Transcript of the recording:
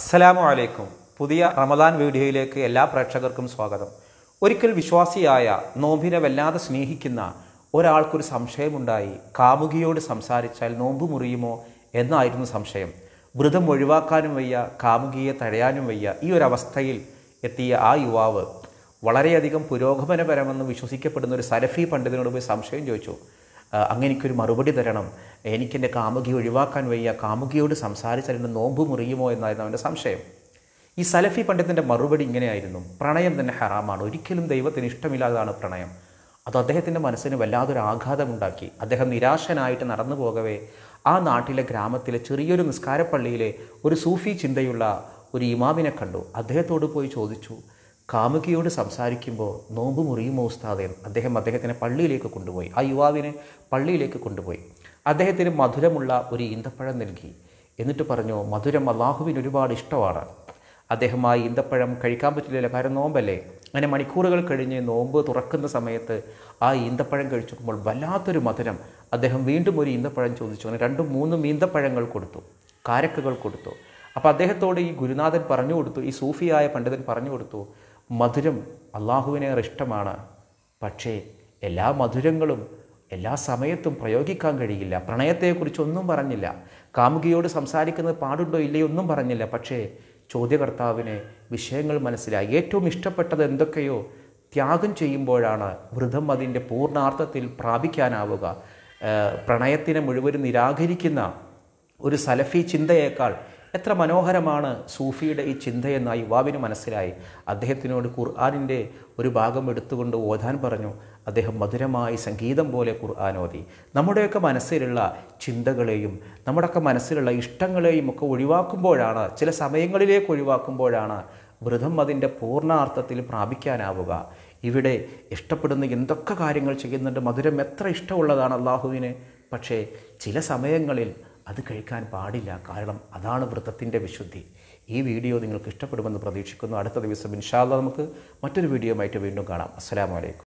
അസ്സലാമു അലൈക്കും പുതിയ റമദാൻ വീഡിയോയിലേക്ക് എല്ലാ പ്രേക്ഷകർക്കും സ്വാഗതം ഒരിക്കൽ വിശ്വാസിയായ നോമ്പിനെ വല്ലാതെ സ്നേഹിക്കുന്ന ഒരാൾക്കൊരു സംശയമുണ്ടായി കാമുകിയോട് സംസാരിച്ചാൽ നോമ്പ് മുറിയുമോ എന്നായിരുന്നു സംശയം വ്രതം ഒഴിവാക്കാനും വയ്യ കാമുകിയെ തഴയാനും വയ്യ ഈ ഒരു അവസ്ഥയിൽ എത്തിയ ആ യുവാവ് വളരെയധികം പുരോഗമനപരമെന്ന് വിശ്വസിക്കപ്പെടുന്ന ഒരു സലഫി പണ്ഡിതനോട് പോയി സംശയം ചോദിച്ചു അങ്ങനെക്കൊരു മറുപടി തരണം എനിക്കെൻ്റെ കാമുകിയെ ഒഴിവാക്കാൻ വയ്യ കാമുകിയോട് സംസാരിച്ചാൽ നോമ്പ് മുറിയുമോ എന്നായിരുന്നു അവൻ്റെ സംശയം ഈ സലഫി പണ്ഡിതൻ്റെ മറുപടി ഇങ്ങനെയായിരുന്നു പ്രണയം തന്നെ ഹറാമാണ് ഒരിക്കലും ദൈവത്തിന് ഇഷ്ടമില്ലാത്തതാണ് പ്രണയം അത് അദ്ദേഹത്തിൻ്റെ മനസ്സിന് വല്ലാതൊരു ആഘാതമുണ്ടാക്കി അദ്ദേഹം നിരാശനായിട്ട് നടന്നു പോകവേ ആ നാട്ടിലെ ഗ്രാമത്തിലെ ചെറിയൊരു നിസ്കാരപ്പള്ളിയിലെ ഒരു സൂഫി ചിന്തയുള്ള ഒരു ഇമാമിനെ കണ്ടു അദ്ദേഹത്തോട് പോയി ചോദിച്ചു കാമുകിയോട് സംസാരിക്കുമ്പോൾ നോമ്പ് മുറിയുമോ ഉസ്താദേ അദ്ദേഹം അദ്ദേഹത്തിനെ പള്ളിയിലേക്ക് കൊണ്ടുപോയി ആ യുവാവിനെ പള്ളിയിലേക്ക് കൊണ്ടുപോയി അദ്ദേഹത്തിന് മധുരമുള്ള ഒരു ഈന്തപ്പഴം നൽകി എന്നിട്ട് പറഞ്ഞു മധുരം അള്ളാഹുവിന് ഒരുപാട് ഇഷ്ടമാണ് അദ്ദേഹം ആ ഈന്തപ്പഴം കഴിക്കാൻ പറ്റില്ലല്ലോ കാരണം നോമ്പല്ലേ അങ്ങനെ മണിക്കൂറുകൾ കഴിഞ്ഞ് നോമ്പ് തുറക്കുന്ന സമയത്ത് ആ ഈന്തപ്പഴം കഴിച്ചപ്പോൾ വല്ലാത്തൊരു മധുരം അദ്ദേഹം വീണ്ടും ഒരു ഈന്തപ്പഴം ചോദിച്ചു അങ്ങനെ രണ്ടും മൂന്നും ഈന്തപ്പഴങ്ങൾ കൊടുത്തു കാരക്കകൾ കൊടുത്തു അപ്പോൾ അദ്ദേഹത്തോട് ഈ ഗുരുനാഥൻ പറഞ്ഞു കൊടുത്തു ഈ സൂഫിയായ പണ്ഡിതൻ പറഞ്ഞു കൊടുത്തു മധുരം അള്ളാഹുവിനേറെ ഇഷ്ടമാണ് പക്ഷേ എല്ലാ മധുരങ്ങളും എല്ലാ സമയത്തും പ്രയോഗിക്കാൻ കഴിയില്ല പ്രണയത്തെക്കുറിച്ചൊന്നും പറഞ്ഞില്ല കാമുകിയോട് സംസാരിക്കുന്നത് പാടുണ്ടോ ഇല്ലയോ ഒന്നും പറഞ്ഞില്ല പക്ഷേ ചോദ്യകർത്താവിന് വിഷയങ്ങൾ മനസ്സിലായി ഏറ്റവും ഇഷ്ടപ്പെട്ടത് എന്തൊക്കെയോ ത്യാഗം ചെയ്യുമ്പോഴാണ് വൃതം അതിൻ്റെ പൂർണ്ണാർത്ഥത്തിൽ പ്രാപിക്കാനാവുക പ്രണയത്തിനെ മുഴുവൻ നിരാകരിക്കുന്ന ഒരു സലഫി ചിന്തയേക്കാൾ എത്ര മനോഹരമാണ് സൂഫിയുടെ ഈ ചിന്തയെന്ന യുവാവിന് മനസ്സിലായി അദ്ദേഹത്തിനോട് ഖുർആാനിൻ്റെ ഒരു ഭാഗം എടുത്തുകൊണ്ട് ഓതാൻ പറഞ്ഞു അദ്ദേഹം മധുരമായി സംഗീതം പോലെ ഖുർആൻ ഓതി നമ്മുടെയൊക്കെ മനസ്സിലുള്ള ചിന്തകളെയും നമ്മുടെയൊക്കെ മനസ്സിലുള്ള ഇഷ്ടങ്ങളെയും ഒക്കെ ഒഴിവാക്കുമ്പോഴാണ് ചില സമയങ്ങളിലേക്ക് ഒഴിവാക്കുമ്പോഴാണ് വ്രതം അതിൻ്റെ പൂർണ്ണാർത്ഥത്തിൽ പ്രാപിക്കാനാവുക ഇവിടെ ഇഷ്ടപ്പെടുന്ന എന്തൊക്കെ കാര്യങ്ങൾ ചെയ്യുന്നുണ്ട് മധുരം എത്ര ഇഷ്ടമുള്ളതാണ് അള്ളാഹുവിന് പക്ഷേ ചില സമയങ്ങളിൽ അത് കഴിക്കാൻ പാടില്ല കാരണം അതാണ് വൃത്തത്തിൻ്റെ വിശുദ്ധി ഈ വീഡിയോ നിങ്ങൾക്ക് ഇഷ്ടപ്പെടുമെന്ന് പ്രതീക്ഷിക്കുന്നു അടുത്ത ദിവസം ഇൻഷാല്ല നമുക്ക് മറ്റൊരു ആയിട്ട് വീണ്ടും കാണാം അസ്സാം വലൈക്കും